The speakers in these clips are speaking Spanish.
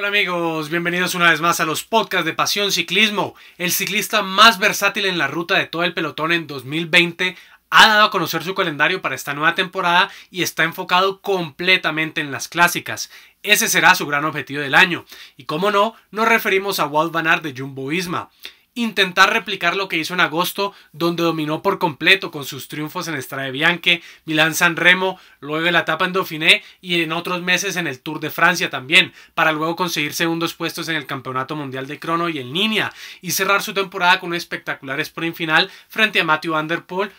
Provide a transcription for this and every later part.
Hola amigos, bienvenidos una vez más a los podcasts de Pasión Ciclismo. El ciclista más versátil en la ruta de todo el pelotón en 2020 ha dado a conocer su calendario para esta nueva temporada y está enfocado completamente en las clásicas. Ese será su gran objetivo del año. Y como no, nos referimos a Walt Van de Jumbo Isma intentar replicar lo que hizo en agosto, donde dominó por completo con sus triunfos en Estrade Bianche, Milán San Remo, luego en la etapa en Dauphiné y en otros meses en el Tour de Francia también, para luego conseguir segundos puestos en el Campeonato Mundial de Crono y en línea, y cerrar su temporada con un espectacular sprint final frente a Matthew Van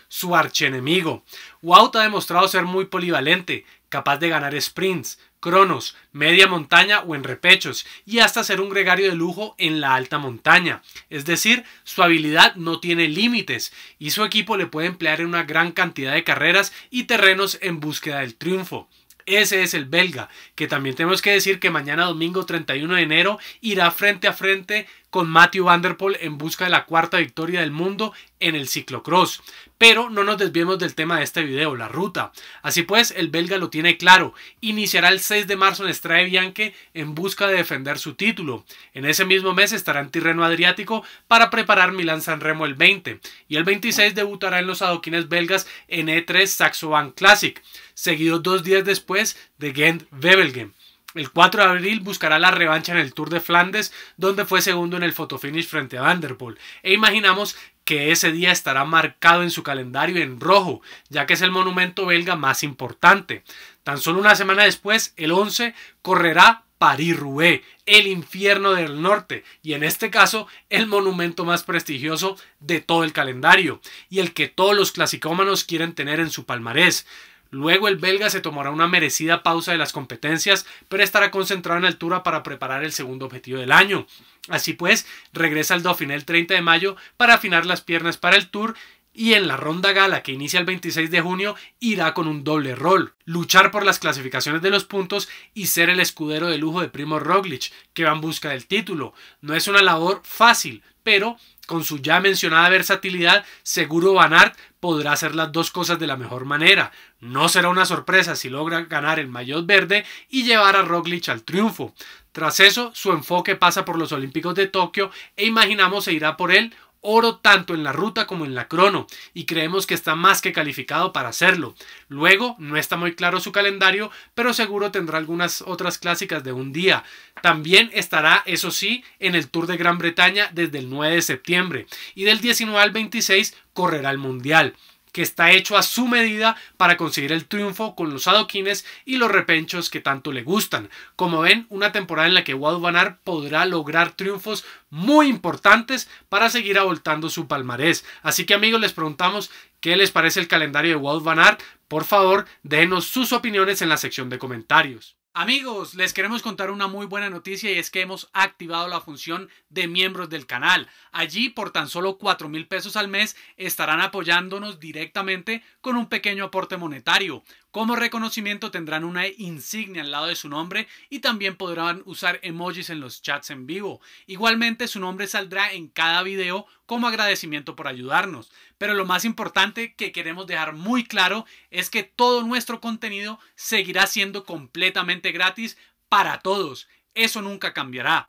su archenemigo. Wout ha demostrado ser muy polivalente, capaz de ganar sprints, cronos, media montaña o en repechos, y hasta ser un gregario de lujo en la alta montaña. Es decir, su habilidad no tiene límites y su equipo le puede emplear en una gran cantidad de carreras y terrenos en búsqueda del triunfo. Ese es el belga, que también tenemos que decir que mañana domingo 31 de enero irá frente a frente con Matthew Vanderpoel en busca de la cuarta victoria del mundo en el ciclocross. Pero no nos desviemos del tema de este video, la ruta. Así pues, el belga lo tiene claro. Iniciará el 6 de marzo en Strade Bianche en busca de defender su título. En ese mismo mes estará en Tirreno Adriático para preparar Milán-San Remo el 20. Y el 26 debutará en los adoquines belgas en E3 Saxo Bank Classic, seguido dos días después de Gent-Wevelgem. El 4 de abril buscará la revancha en el Tour de Flandes, donde fue segundo en el fotofinish frente a Vanderpool. E imaginamos que ese día estará marcado en su calendario en rojo, ya que es el monumento belga más importante. Tan solo una semana después, el 11, correrá Paris-Roubaix, el infierno del norte, y en este caso el monumento más prestigioso de todo el calendario, y el que todos los clasicómanos quieren tener en su palmarés. Luego el belga se tomará una merecida pausa de las competencias, pero estará concentrado en altura para preparar el segundo objetivo del año. Así pues, regresa al Dauphiné el 30 de mayo para afinar las piernas para el Tour y en la ronda gala que inicia el 26 de junio irá con un doble rol, luchar por las clasificaciones de los puntos y ser el escudero de lujo de Primo Roglic, que va en busca del título. No es una labor fácil, pero con su ya mencionada versatilidad, seguro Van Aert podrá hacer las dos cosas de la mejor manera. No será una sorpresa si logra ganar el maillot verde y llevar a Roglic al triunfo. Tras eso, su enfoque pasa por los Olímpicos de Tokio e imaginamos se irá por él oro tanto en la ruta como en la crono y creemos que está más que calificado para hacerlo. Luego, no está muy claro su calendario, pero seguro tendrá algunas otras clásicas de un día. También estará, eso sí, en el Tour de Gran Bretaña desde el 9 de septiembre y del 19 al 26 correrá el Mundial que está hecho a su medida para conseguir el triunfo con los adoquines y los repenchos que tanto le gustan. Como ven, una temporada en la que Wout Van Aert podrá lograr triunfos muy importantes para seguir avoltando su palmarés. Así que amigos, les preguntamos qué les parece el calendario de Wout Van Aert. Por favor, denos sus opiniones en la sección de comentarios. Amigos, les queremos contar una muy buena noticia y es que hemos activado la función de miembros del canal. Allí por tan solo 4 mil pesos al mes estarán apoyándonos directamente con un pequeño aporte monetario. Como reconocimiento tendrán una insignia al lado de su nombre y también podrán usar emojis en los chats en vivo. Igualmente su nombre saldrá en cada video como agradecimiento por ayudarnos. Pero lo más importante que queremos dejar muy claro es que todo nuestro contenido seguirá siendo completamente gratis para todos. Eso nunca cambiará.